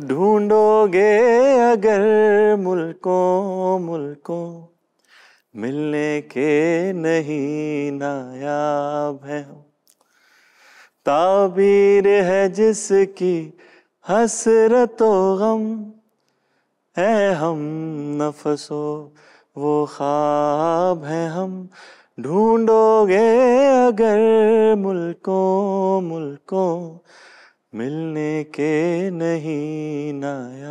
ढूंढोगे अगर मुल्कों मुल्कों मिलने के नहीं नायाब है ताबीर है जिसकी हसरत गम है हम नफसो वो ख्वाब है हम ढूंढोगे अगर मुल्कों मुल्कों मिलने के नहीं ना